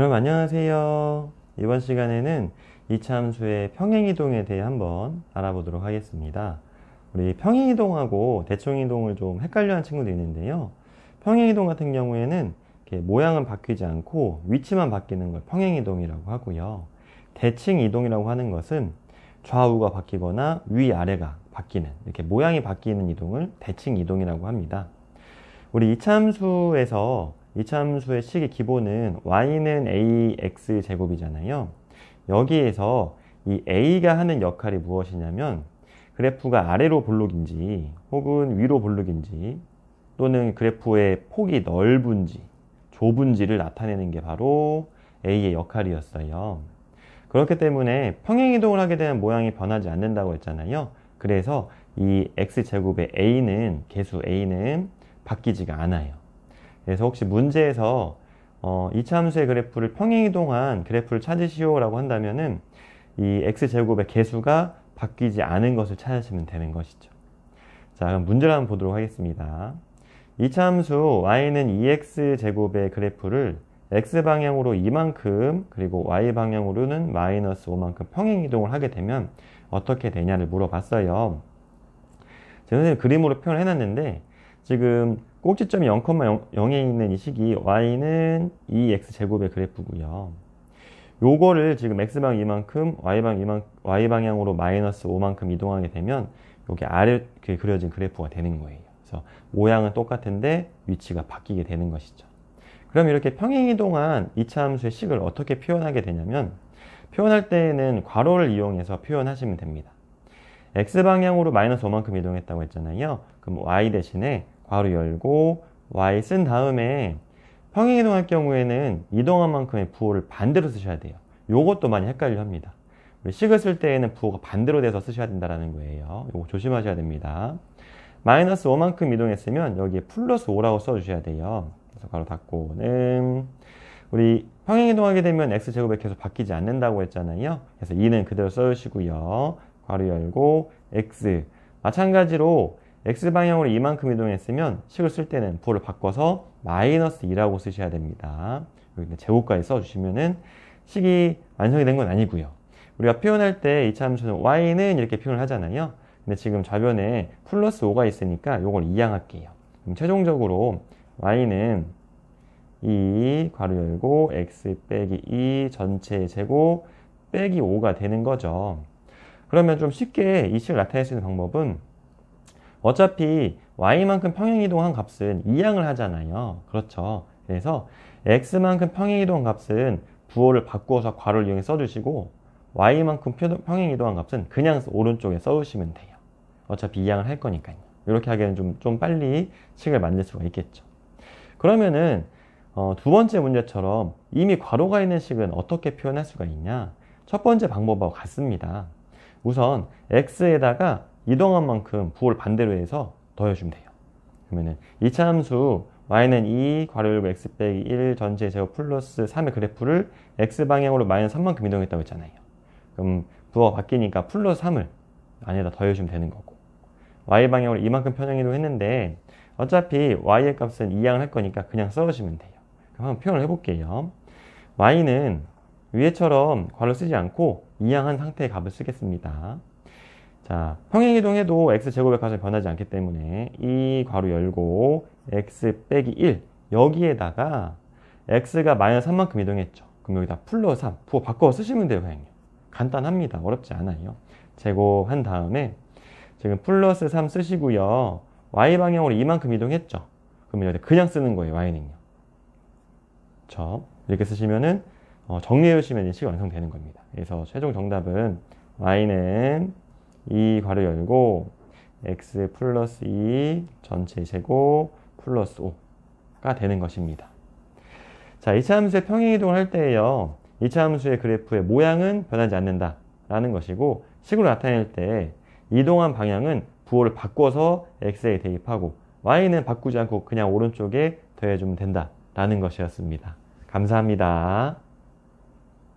여러분 안녕하세요. 이번 시간에는 이참수의 평행이동에 대해 한번 알아보도록 하겠습니다. 우리 평행이동하고 대충이동을좀 헷갈려하는 친구도 있는데요. 평행이동 같은 경우에는 모양은 바뀌지 않고 위치만 바뀌는 걸 평행이동이라고 하고요. 대칭이동이라고 하는 것은 좌우가 바뀌거나 위아래가 바뀌는 이렇게 모양이 바뀌는 이동을 대칭이동이라고 합니다. 우리 이참수에서 이참수의 식의 기본은 y는 ax 제곱이잖아요. 여기에서 이 a가 하는 역할이 무엇이냐면 그래프가 아래로 볼록인지 혹은 위로 볼록인지 또는 그래프의 폭이 넓은지 좁은지를 나타내는 게 바로 a의 역할이었어요. 그렇기 때문에 평행이동을 하게 되면 모양이 변하지 않는다고 했잖아요. 그래서 이 x제곱의 a는 개수 a는 바뀌지가 않아요. 그래서 혹시 문제에서 어, 이차함수의 그래프를 평행이동한 그래프를 찾으시오라고 한다면은 이 x제곱의 개수가 바뀌지 않은 것을 찾으시면 되는 것이죠. 자, 그럼 문제를 한번 보도록 하겠습니다. 이차함수 y는 2x제곱의 그래프를 x방향으로 이만큼 그리고 y방향으로는 마이너스 5만큼 평행이동을 하게 되면 어떻게 되냐를 물어봤어요. 제가 선생님 그림으로 표현해놨는데 지금 꼭지점이 0,0에 있는 이 시기 y는 2x 제곱의 그래프고요. 요거를 지금 x방 이만큼 y방 이만 y방향으로 마이너스 5만큼 이동하게 되면 여기 아래 그려진 그래프가 되는 거예요. 그래서 모양은 똑같은데 위치가 바뀌게 되는 것이죠. 그럼 이렇게 평행이동한 이차 함수의 식을 어떻게 표현하게 되냐면 표현할 때에는 괄호를 이용해서 표현하시면 됩니다. x방향으로 마이너스 5만큼 이동했다고 했잖아요. 그럼 y 대신에 괄호 열고 y 쓴 다음에 평행이동할 경우에는 이동한 만큼의 부호를 반대로 쓰셔야 돼요. 요것도 많이 헷갈려 합니다. 우리 식을 쓸 때에는 부호가 반대로 돼서 쓰셔야 된다는 거예요. 요거 조심하셔야 됩니다. 마이너스 5만큼 이동했으면 여기에 플러스 5라고 써주셔야 돼요. 그래서 괄호 닫고는 우리 평행이동하게 되면 x제곱에 계속 바뀌지 않는다고 했잖아요. 그래서 2는 그대로 써주시고요. 괄호 열고 x 마찬가지로 X방향으로 이만큼 이동했으면 식을 쓸 때는 부호를 바꿔서 마이너스 2라고 쓰셔야 됩니다. 여기 제곱까지 써주시면은 식이 완성이 된 건 아니고요. 우리가 표현할 때이참 함수는 y는 이렇게 표현을 하잖아요. 근데 지금 좌변에 플러스 5가 있으니까 이걸 이양할게요. 그럼 최종적으로 y는 2 괄호 열고 x 빼기 2 전체 제곱 빼기 5가 되는 거죠. 그러면 좀 쉽게 이 식을 나타낼 수 있는 방법은 어차피 y만큼 평행이동한 값은 이항을 하잖아요. 그렇죠. 그래서 x만큼 평행이동한 값은 부호를 바꾸어서 괄호를 이용해 써주시고 y만큼 평행이동한 값은 그냥 오른쪽에 써주시면 돼요. 어차피 이항을 할 거니까요. 이렇게 하기에는 좀, 좀 빨리 식을 만들 수가 있겠죠. 그러면은 어, 두 번째 문제처럼 이미 괄호가 있는 식은 어떻게 표현할 수가 있냐? 첫 번째 방법하고 같습니다. 우선 x에다가 이동한 만큼 부호를 반대로 해서 더해주면 돼요. 그러면은 2차 함수 y는 2, 괄호 6, x 빼기 1 전체 제곱 플러스 3의 그래프를 x 방향으로 마이너스 3만큼 이동했다고 했잖아요. 그럼 부호가 바뀌니까 플러스 3을 안에다 더해주면 되는 거고 y 방향으로 이만큼 편향 이동했는데 어차피 y의 값은 이항을 할 거니까 그냥 써주시면 돼요. 그럼 한번 표현을 해볼게요. y는 위에처럼 괄호 쓰지 않고 이항한 상태의 값을 쓰겠습니다. 자, 평행이동해도 x제곱의 값은 변하지 않기 때문에 이 괄호 열고 x 빼기 1 여기에다가 x가 마이너스 3만큼 이동했죠. 그럼 여기다 플러 스 3, 부호 바꿔 쓰시면 돼요, 그냥요. 간단합니다. 어렵지 않아요. 제곱한 다음에 지금 플러스 3 쓰시고요. y방향으로 이만큼 이동했죠. 그러면 여기 그냥 쓰는 거예요, y는요. 그 이렇게 쓰시면은 어, 정리해 주시면 인식이 완성되는 겁니다. 그래서 최종 정답은 y는 2 괄호 열고 x 플러스 2 전체 제곱 플러스 5가 되는 것입니다. 자, 이차 함수의 평행이동을 할 때에요. 이차 함수의 그래프의 모양은 변하지 않는다 라는 것이고 식으로 나타낼 때 이동한 방향은 부호를 바꿔서 x에 대입하고 y는 바꾸지 않고 그냥 오른쪽에 더해주면 된다 라는 것이었습니다. 감사합니다.